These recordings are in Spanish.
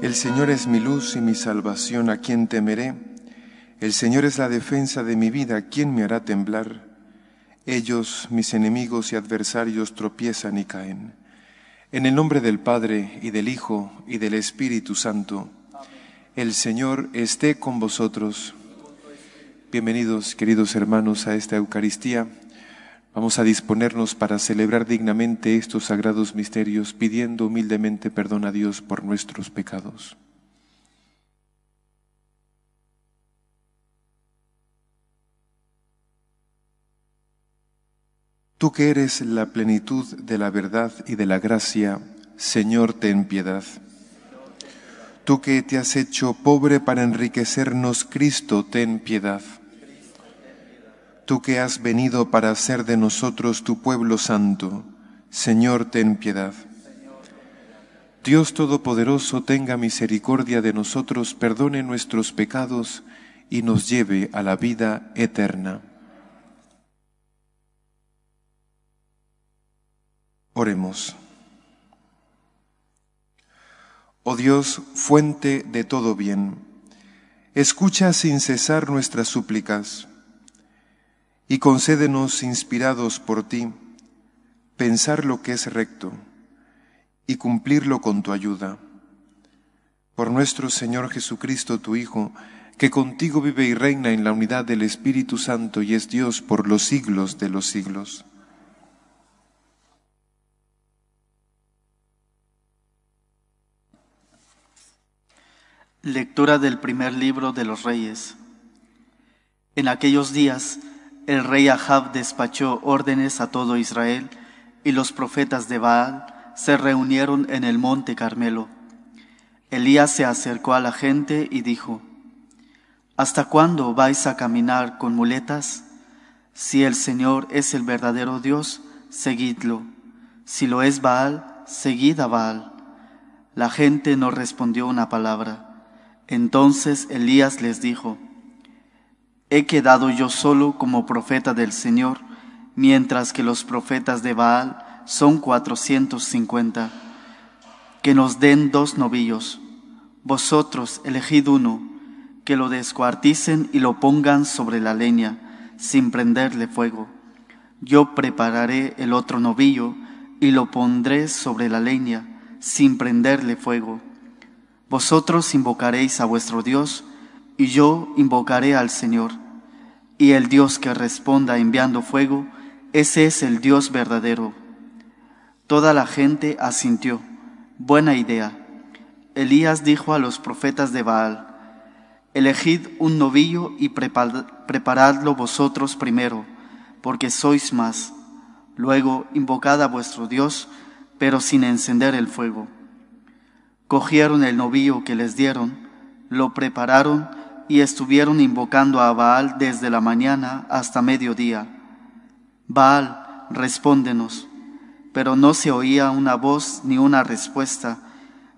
El Señor es mi luz y mi salvación, ¿a quien temeré? El Señor es la defensa de mi vida, ¿quién me hará temblar? Ellos, mis enemigos y adversarios, tropiezan y caen. En el nombre del Padre y del Hijo y del Espíritu Santo, el Señor esté con vosotros. Bienvenidos, queridos hermanos, a esta Eucaristía. Vamos a disponernos para celebrar dignamente estos sagrados misterios, pidiendo humildemente perdón a Dios por nuestros pecados. Tú que eres la plenitud de la verdad y de la gracia, Señor, ten piedad. Tú que te has hecho pobre para enriquecernos, Cristo, ten piedad. Tú que has venido para hacer de nosotros tu pueblo santo, Señor, ten piedad. Dios Todopoderoso tenga misericordia de nosotros, perdone nuestros pecados y nos lleve a la vida eterna. Oremos. Oh Dios, fuente de todo bien, escucha sin cesar nuestras súplicas y concédenos, inspirados por ti, pensar lo que es recto y cumplirlo con tu ayuda. Por nuestro Señor Jesucristo, tu Hijo, que contigo vive y reina en la unidad del Espíritu Santo y es Dios por los siglos de los siglos. Lectura del primer libro de los reyes. En aquellos días el rey Ahab despachó órdenes a todo Israel y los profetas de Baal se reunieron en el monte Carmelo. Elías se acercó a la gente y dijo, ¿Hasta cuándo vais a caminar con muletas? Si el Señor es el verdadero Dios, seguidlo. Si lo es Baal, seguid a Baal. La gente no respondió una palabra. Entonces Elías les dijo, He quedado yo solo como profeta del Señor, mientras que los profetas de Baal son cuatrocientos cincuenta. Que nos den dos novillos. Vosotros elegid uno, que lo descuarticen y lo pongan sobre la leña, sin prenderle fuego. Yo prepararé el otro novillo y lo pondré sobre la leña, sin prenderle fuego vosotros invocaréis a vuestro Dios, y yo invocaré al Señor. Y el Dios que responda enviando fuego, ese es el Dios verdadero. Toda la gente asintió. Buena idea. Elías dijo a los profetas de Baal, Elegid un novillo y preparadlo vosotros primero, porque sois más. Luego invocad a vuestro Dios, pero sin encender el fuego. Cogieron el novío que les dieron, lo prepararon y estuvieron invocando a Baal desde la mañana hasta mediodía. Baal, respóndenos. Pero no se oía una voz ni una respuesta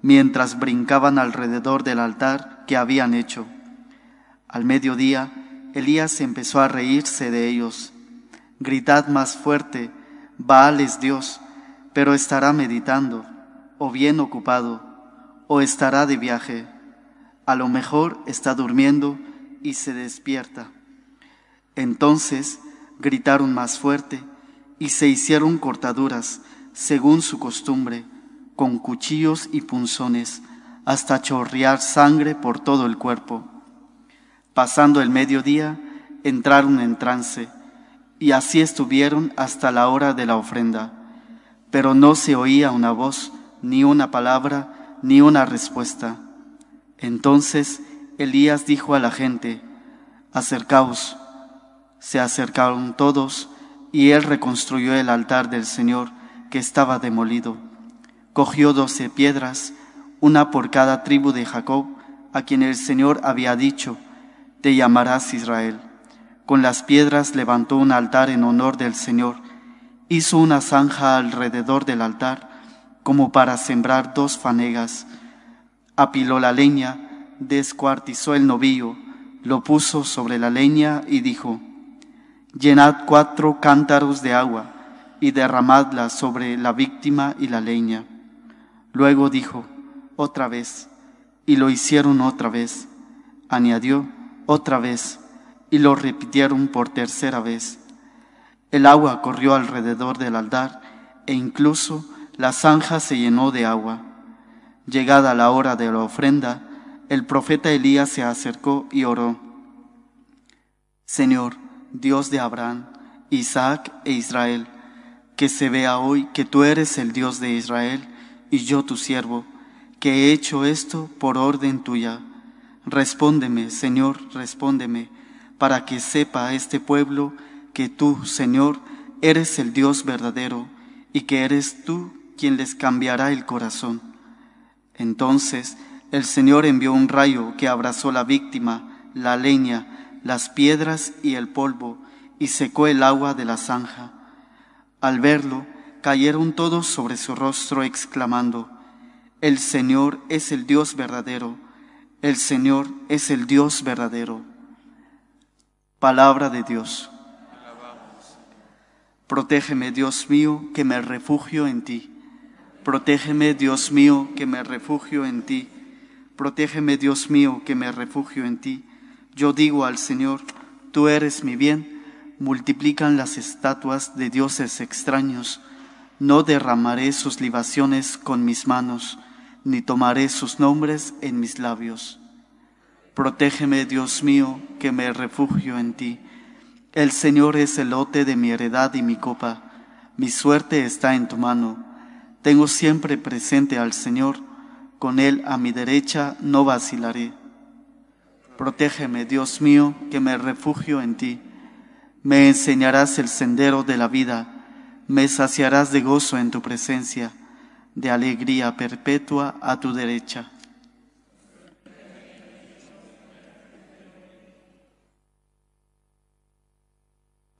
mientras brincaban alrededor del altar que habían hecho. Al mediodía, Elías empezó a reírse de ellos. Gritad más fuerte, Baal es Dios, pero estará meditando o bien ocupado o estará de viaje. A lo mejor está durmiendo y se despierta. Entonces gritaron más fuerte y se hicieron cortaduras, según su costumbre, con cuchillos y punzones, hasta chorrear sangre por todo el cuerpo. Pasando el mediodía, entraron en trance, y así estuvieron hasta la hora de la ofrenda. Pero no se oía una voz ni una palabra, ni una respuesta. Entonces Elías dijo a la gente, acercaos. Se acercaron todos y él reconstruyó el altar del Señor que estaba demolido. Cogió doce piedras, una por cada tribu de Jacob, a quien el Señor había dicho, te llamarás Israel. Con las piedras levantó un altar en honor del Señor, hizo una zanja alrededor del altar, como para sembrar dos fanegas. Apiló la leña, descuartizó el novillo, lo puso sobre la leña y dijo, Llenad cuatro cántaros de agua y derramadla sobre la víctima y la leña. Luego dijo, otra vez, y lo hicieron otra vez. Añadió, otra vez, y lo repitieron por tercera vez. El agua corrió alrededor del altar e incluso la zanja se llenó de agua. Llegada la hora de la ofrenda, el profeta Elías se acercó y oró. Señor, Dios de Abraham, Isaac e Israel, que se vea hoy que tú eres el Dios de Israel y yo tu siervo, que he hecho esto por orden tuya. Respóndeme, Señor, respóndeme, para que sepa este pueblo que tú, Señor, eres el Dios verdadero y que eres tú quien les cambiará el corazón. Entonces el Señor envió un rayo que abrazó la víctima, la leña, las piedras y el polvo, y secó el agua de la zanja. Al verlo, cayeron todos sobre su rostro, exclamando, El Señor es el Dios verdadero, el Señor es el Dios verdadero. Palabra de Dios. Protégeme, Dios mío, que me refugio en ti. Protégeme, Dios mío, que me refugio en ti. Protégeme, Dios mío, que me refugio en ti. Yo digo al Señor, tú eres mi bien. Multiplican las estatuas de dioses extraños. No derramaré sus libaciones con mis manos, ni tomaré sus nombres en mis labios. Protégeme, Dios mío, que me refugio en ti. El Señor es el lote de mi heredad y mi copa. Mi suerte está en tu mano tengo siempre presente al Señor, con Él a mi derecha no vacilaré. Protégeme, Dios mío, que me refugio en ti. Me enseñarás el sendero de la vida, me saciarás de gozo en tu presencia, de alegría perpetua a tu derecha.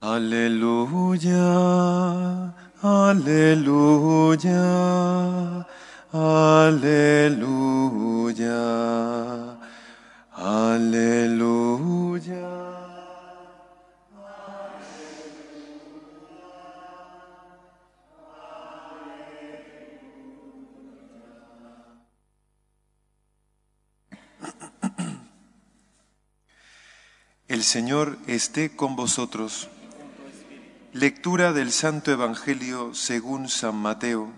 Aleluya. Aleluya, aleluya, aleluya. El Señor esté con vosotros. Lectura del Santo Evangelio según San Mateo.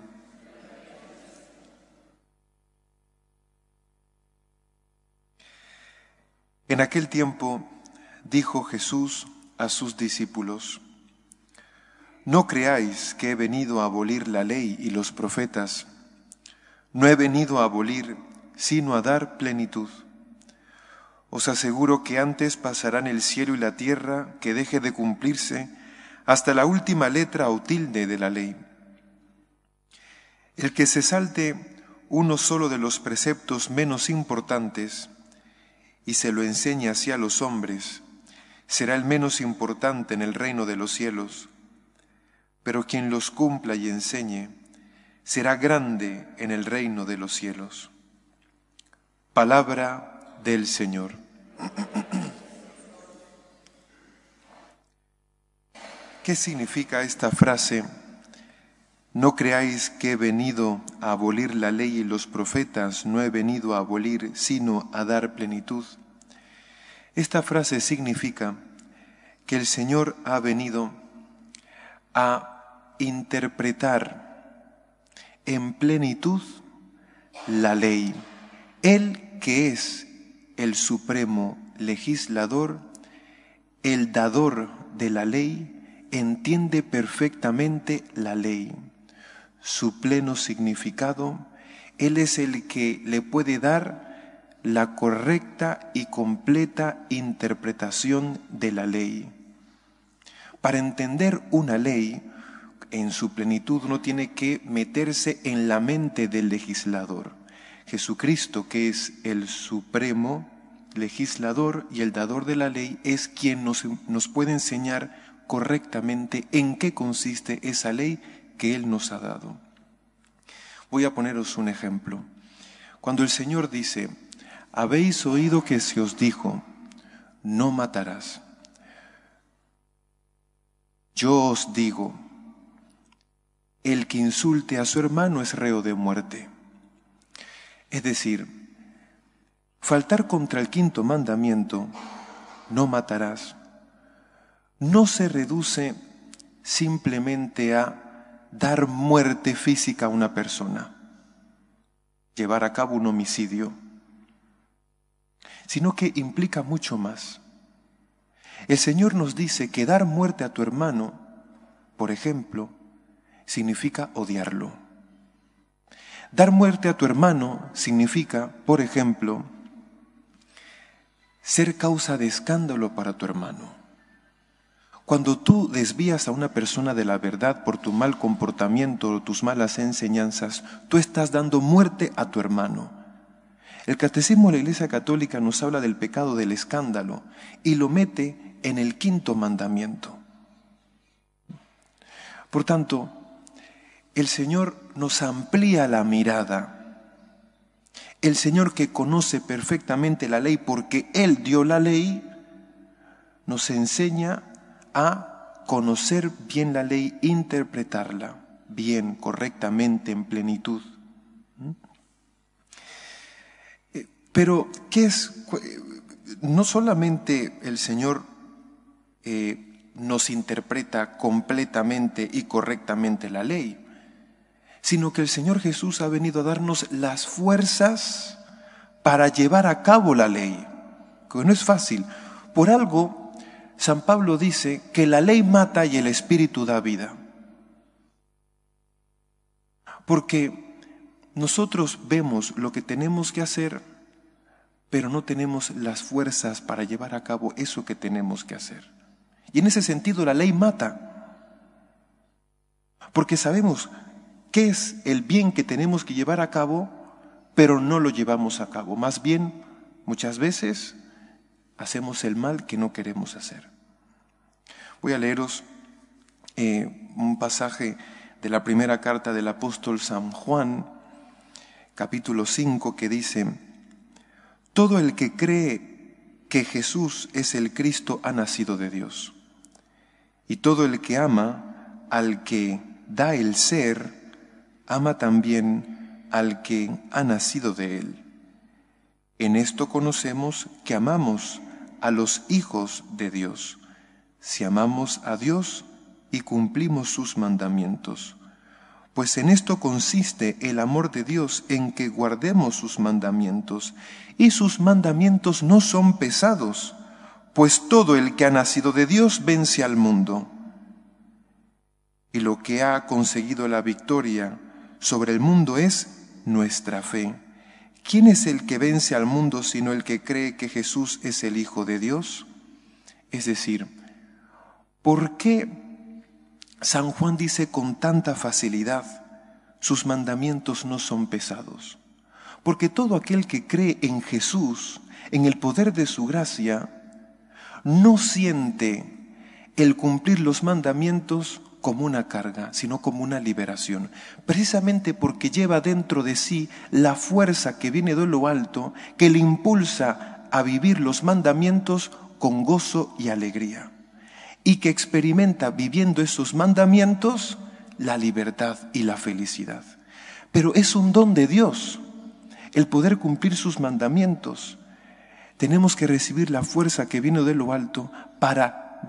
En aquel tiempo dijo Jesús a sus discípulos, No creáis que he venido a abolir la ley y los profetas. No he venido a abolir, sino a dar plenitud. Os aseguro que antes pasarán el cielo y la tierra que deje de cumplirse hasta la última letra o tilde de la ley. El que se salte uno solo de los preceptos menos importantes y se lo enseñe así a los hombres, será el menos importante en el reino de los cielos. Pero quien los cumpla y enseñe, será grande en el reino de los cielos. Palabra del Señor. ¿Qué significa esta frase? No creáis que he venido a abolir la ley y los profetas, no he venido a abolir, sino a dar plenitud. Esta frase significa que el Señor ha venido a interpretar en plenitud la ley. Él que es el supremo legislador, el dador de la ley, entiende perfectamente la ley, su pleno significado, Él es el que le puede dar la correcta y completa interpretación de la ley. Para entender una ley en su plenitud no tiene que meterse en la mente del legislador. Jesucristo, que es el supremo legislador y el dador de la ley, es quien nos, nos puede enseñar correctamente en qué consiste esa ley que Él nos ha dado. Voy a poneros un ejemplo. Cuando el Señor dice, habéis oído que se os dijo, no matarás. Yo os digo, el que insulte a su hermano es reo de muerte. Es decir, faltar contra el quinto mandamiento, no matarás, no se reduce simplemente a dar muerte física a una persona, llevar a cabo un homicidio, sino que implica mucho más. El Señor nos dice que dar muerte a tu hermano, por ejemplo, significa odiarlo. Dar muerte a tu hermano significa, por ejemplo, ser causa de escándalo para tu hermano. Cuando tú desvías a una persona de la verdad por tu mal comportamiento o tus malas enseñanzas, tú estás dando muerte a tu hermano. El catecismo de la Iglesia Católica nos habla del pecado del escándalo y lo mete en el quinto mandamiento. Por tanto, el Señor nos amplía la mirada. El Señor que conoce perfectamente la ley porque Él dio la ley, nos enseña a. Conocer bien la ley, interpretarla bien, correctamente, en plenitud. ¿Mm? Eh, pero, ¿qué es? No solamente el Señor eh, nos interpreta completamente y correctamente la ley, sino que el Señor Jesús ha venido a darnos las fuerzas para llevar a cabo la ley, que no es fácil. Por algo San Pablo dice que la ley mata y el espíritu da vida. Porque nosotros vemos lo que tenemos que hacer, pero no tenemos las fuerzas para llevar a cabo eso que tenemos que hacer. Y en ese sentido la ley mata. Porque sabemos qué es el bien que tenemos que llevar a cabo, pero no lo llevamos a cabo. Más bien, muchas veces hacemos el mal que no queremos hacer. Voy a leeros eh, un pasaje de la primera carta del apóstol San Juan, capítulo 5, que dice, Todo el que cree que Jesús es el Cristo ha nacido de Dios, y todo el que ama al que da el ser, ama también al que ha nacido de él. En esto conocemos que amamos a los hijos de Dios, si amamos a Dios y cumplimos sus mandamientos. Pues en esto consiste el amor de Dios, en que guardemos sus mandamientos, y sus mandamientos no son pesados, pues todo el que ha nacido de Dios vence al mundo. Y lo que ha conseguido la victoria sobre el mundo es nuestra fe ¿Quién es el que vence al mundo sino el que cree que Jesús es el Hijo de Dios? Es decir, ¿por qué San Juan dice con tanta facilidad, sus mandamientos no son pesados? Porque todo aquel que cree en Jesús, en el poder de su gracia, no siente el cumplir los mandamientos como una carga, sino como una liberación, precisamente porque lleva dentro de sí la fuerza que viene de lo alto, que le impulsa a vivir los mandamientos con gozo y alegría, y que experimenta viviendo esos mandamientos la libertad y la felicidad. Pero es un don de Dios el poder cumplir sus mandamientos. Tenemos que recibir la fuerza que viene de lo alto para,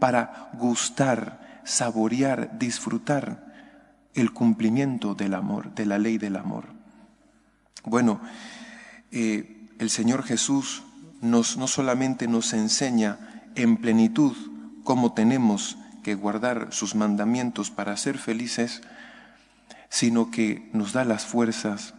para gustar, saborear, disfrutar el cumplimiento del amor, de la ley del amor. Bueno, eh, el Señor Jesús nos, no solamente nos enseña en plenitud cómo tenemos que guardar sus mandamientos para ser felices, sino que nos da las fuerzas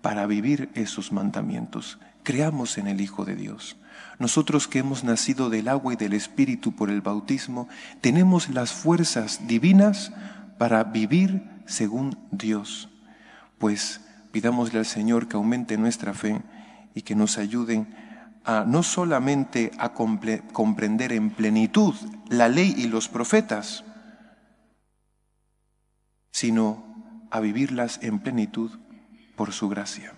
para vivir esos mandamientos. Creamos en el Hijo de Dios. Nosotros que hemos nacido del agua y del Espíritu por el bautismo, tenemos las fuerzas divinas para vivir según Dios. Pues pidámosle al Señor que aumente nuestra fe y que nos ayuden a no solamente a comprender en plenitud la ley y los profetas, sino a vivirlas en plenitud por su gracia.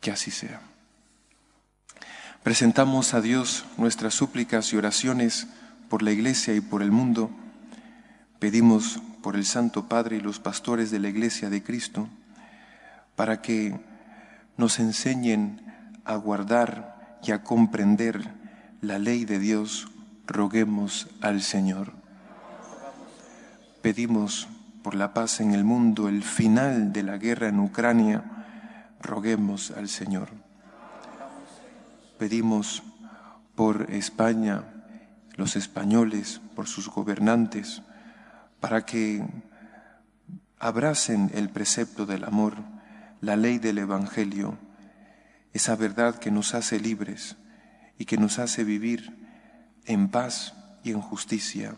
Que así sea. Presentamos a Dios nuestras súplicas y oraciones por la Iglesia y por el mundo. Pedimos por el Santo Padre y los pastores de la Iglesia de Cristo, para que nos enseñen a guardar y a comprender la ley de Dios, roguemos al Señor. Pedimos por la paz en el mundo, el final de la guerra en Ucrania, roguemos al Señor. Pedimos por España, los españoles, por sus gobernantes, para que abracen el precepto del amor, la ley del Evangelio, esa verdad que nos hace libres y que nos hace vivir en paz y en justicia.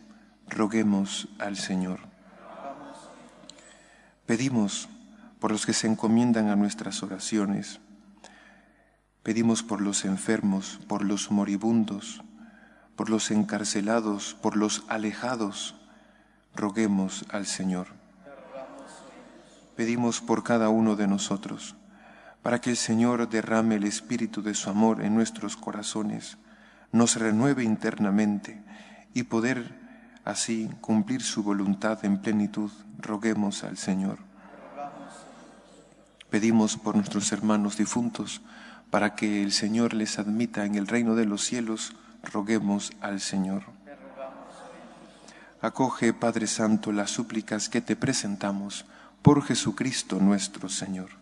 Roguemos al Señor. Pedimos por los que se encomiendan a nuestras oraciones, Pedimos por los enfermos, por los moribundos, por los encarcelados, por los alejados. Roguemos al Señor. Pedimos por cada uno de nosotros, para que el Señor derrame el espíritu de su amor en nuestros corazones, nos renueve internamente y poder así cumplir su voluntad en plenitud. Roguemos al Señor. Pedimos por nuestros hermanos difuntos, para que el Señor les admita en el reino de los cielos, roguemos al Señor. Acoge, Padre Santo, las súplicas que te presentamos por Jesucristo nuestro Señor.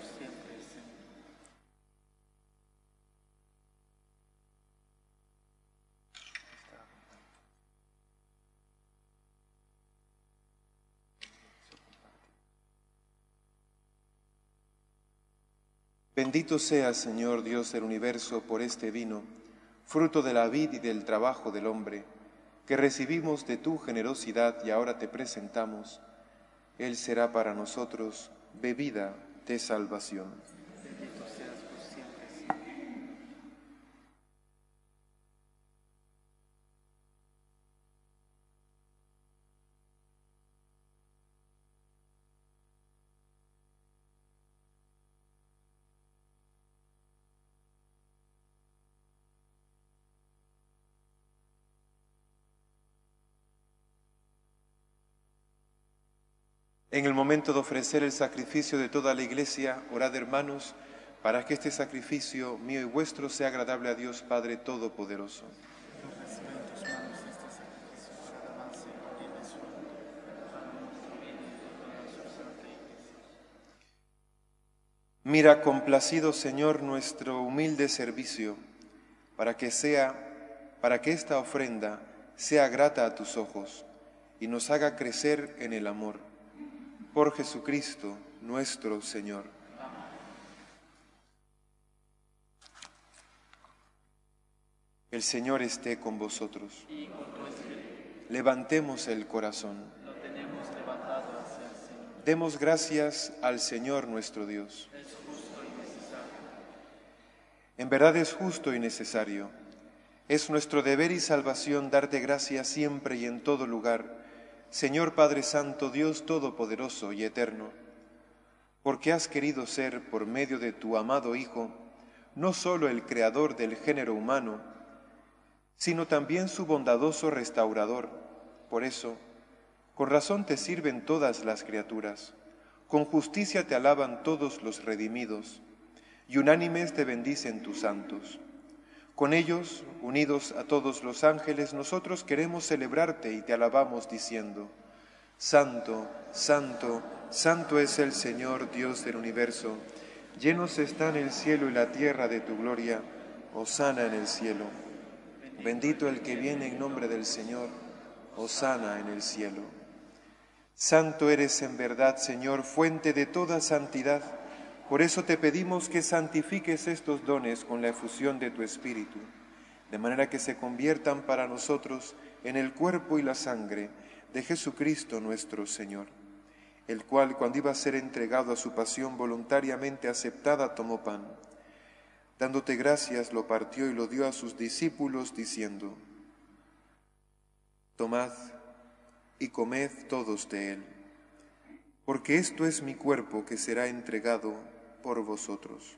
Bendito sea, Señor Dios del universo, por este vino, fruto de la vid y del trabajo del hombre, que recibimos de tu generosidad y ahora te presentamos. Él será para nosotros bebida de salvación. En el momento de ofrecer el sacrificio de toda la iglesia, orad hermanos, para que este sacrificio mío y vuestro sea agradable a Dios Padre Todopoderoso. Mira complacido, Señor, nuestro humilde servicio, para que sea, para que esta ofrenda sea grata a tus ojos y nos haga crecer en el amor por Jesucristo nuestro Señor. El Señor esté con vosotros. Levantemos el corazón. Demos gracias al Señor nuestro Dios. En verdad es justo y necesario. Es nuestro deber y salvación darte gracias siempre y en todo lugar Señor Padre Santo, Dios Todopoderoso y Eterno, porque has querido ser, por medio de tu amado Hijo, no sólo el creador del género humano, sino también su bondadoso restaurador. Por eso, con razón te sirven todas las criaturas, con justicia te alaban todos los redimidos, y unánimes te bendicen tus santos. Con ellos, unidos a todos los ángeles, nosotros queremos celebrarte y te alabamos diciendo, Santo, Santo, Santo es el Señor Dios del universo, llenos están el cielo y la tierra de tu gloria, Osana en el cielo. Bendito el que viene en nombre del Señor, Osana en el cielo. Santo eres en verdad, Señor, fuente de toda santidad. Por eso te pedimos que santifiques estos dones con la efusión de tu Espíritu, de manera que se conviertan para nosotros en el cuerpo y la sangre de Jesucristo nuestro Señor, el cual cuando iba a ser entregado a su pasión voluntariamente aceptada tomó pan. Dándote gracias lo partió y lo dio a sus discípulos diciendo, Tomad y comed todos de él, porque esto es mi cuerpo que será entregado por vosotros.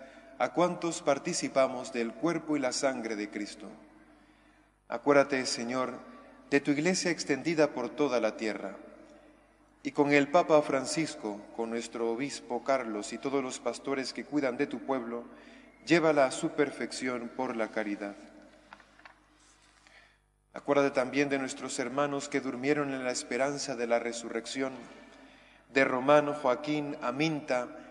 a cuantos participamos del cuerpo y la sangre de Cristo. Acuérdate, Señor, de tu iglesia extendida por toda la tierra, y con el Papa Francisco, con nuestro obispo Carlos y todos los pastores que cuidan de tu pueblo, llévala a su perfección por la caridad. Acuérdate también de nuestros hermanos que durmieron en la esperanza de la resurrección, de Romano, Joaquín, Aminta,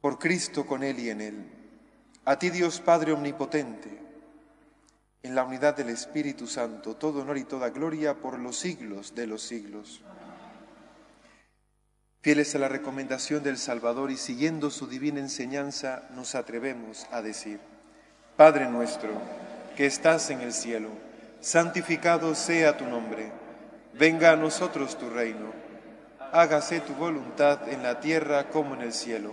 por Cristo con Él y en Él. A ti Dios Padre Omnipotente, en la unidad del Espíritu Santo, todo honor y toda gloria por los siglos de los siglos. Fieles a la recomendación del Salvador y siguiendo su divina enseñanza, nos atrevemos a decir, Padre nuestro, que estás en el cielo, santificado sea tu nombre, venga a nosotros tu reino, hágase tu voluntad en la tierra como en el cielo.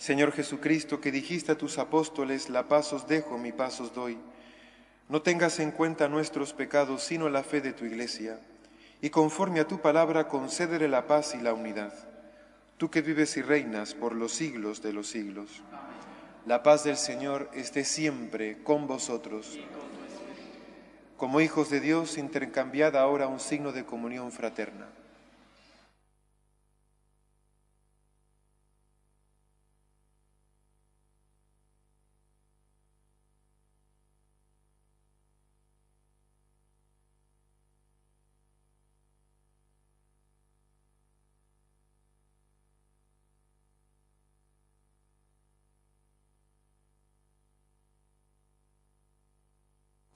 Señor Jesucristo, que dijiste a tus apóstoles, la paz os dejo, mi paz os doy, no tengas en cuenta nuestros pecados, sino la fe de tu iglesia, y conforme a tu palabra concédele la paz y la unidad. Tú que vives y reinas por los siglos de los siglos. La paz del Señor esté siempre con vosotros. Como hijos de Dios, intercambiad ahora un signo de comunión fraterna.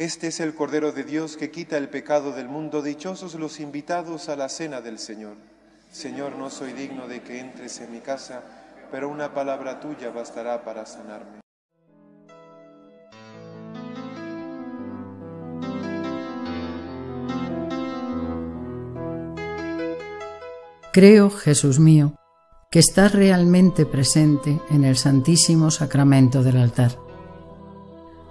Este es el Cordero de Dios que quita el pecado del mundo. Dichosos los invitados a la cena del Señor. Señor, no soy digno de que entres en mi casa, pero una palabra tuya bastará para sanarme. Creo, Jesús mío, que estás realmente presente en el Santísimo Sacramento del altar.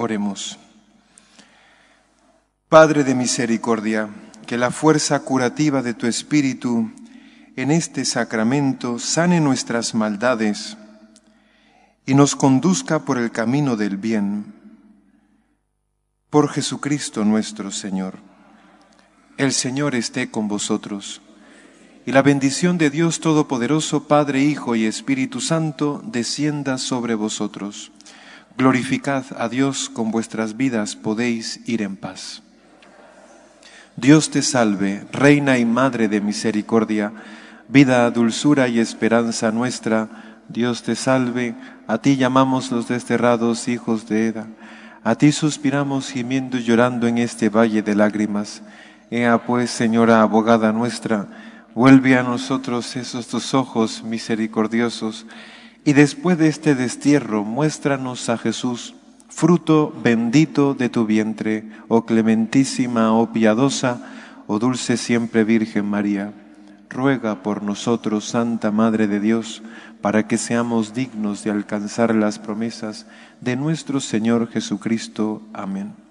Oremos. Padre de misericordia, que la fuerza curativa de tu Espíritu en este sacramento sane nuestras maldades y nos conduzca por el camino del bien. Por Jesucristo nuestro Señor. El Señor esté con vosotros. Y la bendición de Dios Todopoderoso, Padre, Hijo y Espíritu Santo, descienda sobre vosotros Glorificad a Dios con vuestras vidas, podéis ir en paz. Dios te salve, Reina y Madre de Misericordia, vida, dulzura y esperanza nuestra, Dios te salve, a ti llamamos los desterrados hijos de Eda, a ti suspiramos gimiendo y llorando en este valle de lágrimas. Ea pues, Señora abogada nuestra, vuelve a nosotros esos tus ojos misericordiosos, y después de este destierro, muéstranos a Jesús, fruto bendito de tu vientre, oh clementísima, oh piadosa, oh dulce siempre Virgen María. Ruega por nosotros, Santa Madre de Dios, para que seamos dignos de alcanzar las promesas de nuestro Señor Jesucristo. Amén.